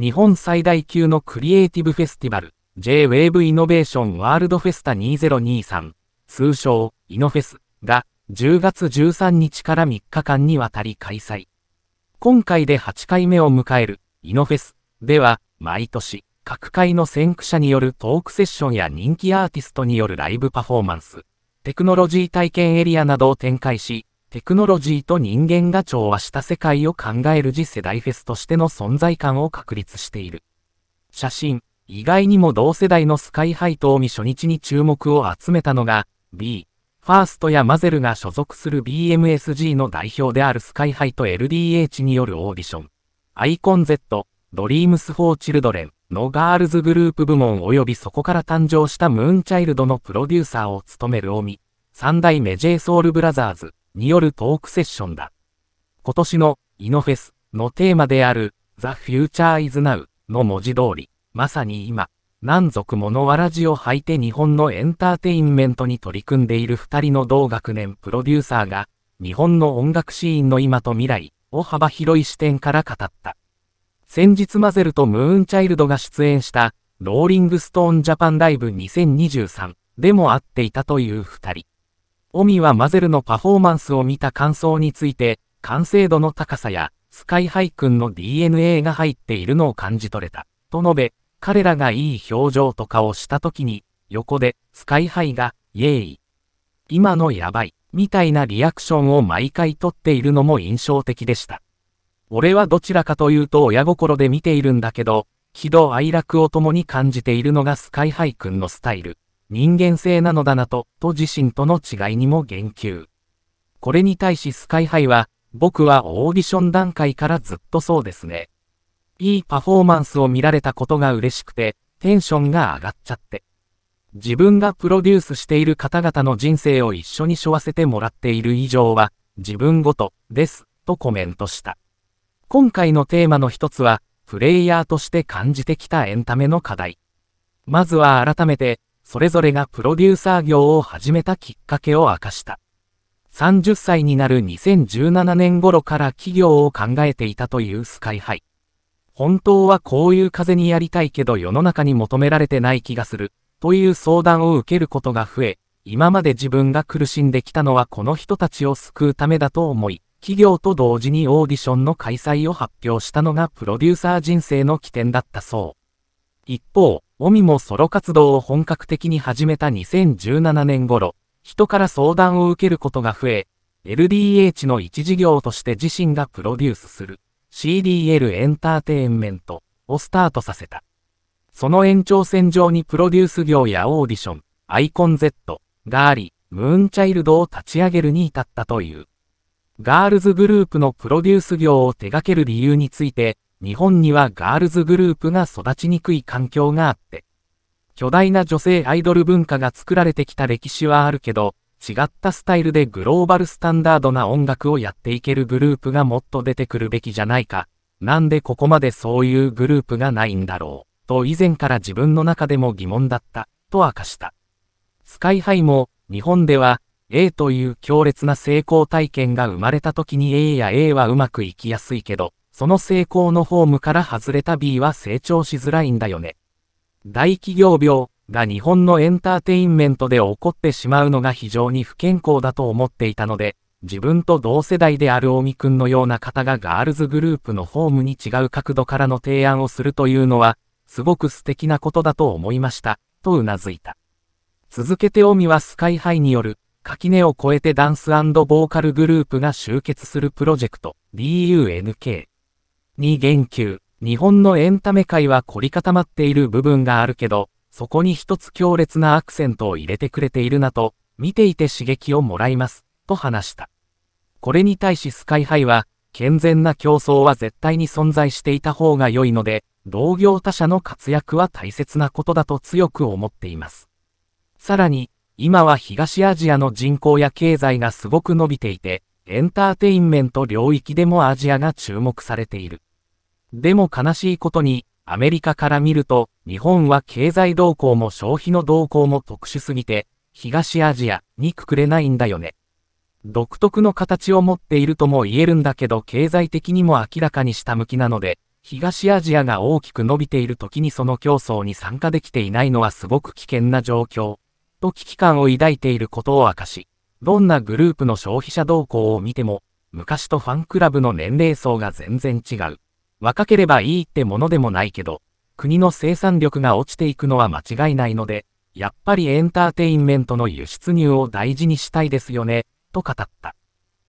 日本最大級のクリエイティブフェスティバル、JWAVE イノベーションワールドフェスタ2023、通称、イノフェスが、10月13日から3日間にわたり開催。今回で8回目を迎える、イノフェスでは、毎年、各界の先駆者によるトークセッションや人気アーティストによるライブパフォーマンス、テクノロジー体験エリアなどを展開し、テクノロジーと人間が調和した世界を考える次世代フェスとしての存在感を確立している。写真、意外にも同世代のスカイハイと見初日に注目を集めたのが、B、ファーストやマゼルが所属する BMSG の代表であるスカイハイと LDH によるオーディション、アイコン Z、ドリームス・フォー・チルドレンのガールズグループ部門及びそこから誕生したムーンチャイルドのプロデューサーを務めるオミ、三代目 j ソウルブラザーズ、によるトークセッションだ。今年のイノフェスのテーマである The Future is Now の文字通り、まさに今、何族ものわらじを履いて日本のエンターテインメントに取り組んでいる二人の同学年プロデューサーが、日本の音楽シーンの今と未来を幅広い視点から語った。先日マゼルとムーンチャイルドが出演したローリングストーンジャパンライブ2023でも会っていたという二人。オミはマゼルのパフォーマンスを見た感想について、完成度の高さや、スカイハイ君の DNA が入っているのを感じ取れた、と述べ、彼らがいい表情とかをした時に、横で、スカイハイが、イエーイ。今のやばい、みたいなリアクションを毎回取っているのも印象的でした。俺はどちらかというと親心で見ているんだけど、喜怒哀楽を共に感じているのがスカイハイ君のスタイル。人間性なのだなと、と自身との違いにも言及。これに対しスカイハイは、僕はオーディション段階からずっとそうですね。いいパフォーマンスを見られたことが嬉しくて、テンションが上がっちゃって。自分がプロデュースしている方々の人生を一緒に背負わせてもらっている以上は、自分ごと、です、とコメントした。今回のテーマの一つは、プレイヤーとして感じてきたエンタメの課題。まずは改めて、それぞれがプロデューサー業を始めたきっかけを明かした。30歳になる2017年頃から企業を考えていたというスカイハイ。本当はこういう風にやりたいけど世の中に求められてない気がする、という相談を受けることが増え、今まで自分が苦しんできたのはこの人たちを救うためだと思い、企業と同時にオーディションの開催を発表したのがプロデューサー人生の起点だったそう。一方、オミもソロ活動を本格的に始めた2017年頃、人から相談を受けることが増え、LDH の一事業として自身がプロデュースする CDL エンターテインメントをスタートさせた。その延長線上にプロデュース業やオーディション、アイコン Z があり、ムーンチャイルドを立ち上げるに至ったという。ガールズグループのプロデュース業を手掛ける理由について、日本にはガールズグループが育ちにくい環境があって、巨大な女性アイドル文化が作られてきた歴史はあるけど、違ったスタイルでグローバルスタンダードな音楽をやっていけるグループがもっと出てくるべきじゃないか。なんでここまでそういうグループがないんだろう。と以前から自分の中でも疑問だった。と明かした。スカイハイも、日本では、A という強烈な成功体験が生まれた時に A や A はうまくいきやすいけど、その成功のフォームから外れた B は成長しづらいんだよね。大企業病が日本のエンターテインメントで起こってしまうのが非常に不健康だと思っていたので、自分と同世代である大見くんのような方がガールズグループのホームに違う角度からの提案をするというのは、すごく素敵なことだと思いました、と頷いた。続けてオミはスカイハイによる、垣根を越えてダンスボーカルグループが集結するプロジェクト、DUNK。に言及。日本のエンタメ界は凝り固まっている部分があるけど、そこに一つ強烈なアクセントを入れてくれているなと、見ていて刺激をもらいます、と話した。これに対しスカイハイは、健全な競争は絶対に存在していた方が良いので、同業他社の活躍は大切なことだと強く思っています。さらに、今は東アジアの人口や経済がすごく伸びていて、エンターテインメント領域でもアジアが注目されている。でも悲しいことに、アメリカから見ると、日本は経済動向も消費の動向も特殊すぎて、東アジアにくくれないんだよね。独特の形を持っているとも言えるんだけど経済的にも明らかに下向きなので、東アジアが大きく伸びている時にその競争に参加できていないのはすごく危険な状況、と危機感を抱いていることを明かし、どんなグループの消費者動向を見ても、昔とファンクラブの年齢層が全然違う。若ければいいってものでもないけど、国の生産力が落ちていくのは間違いないので、やっぱりエンターテインメントの輸出入を大事にしたいですよね、と語った。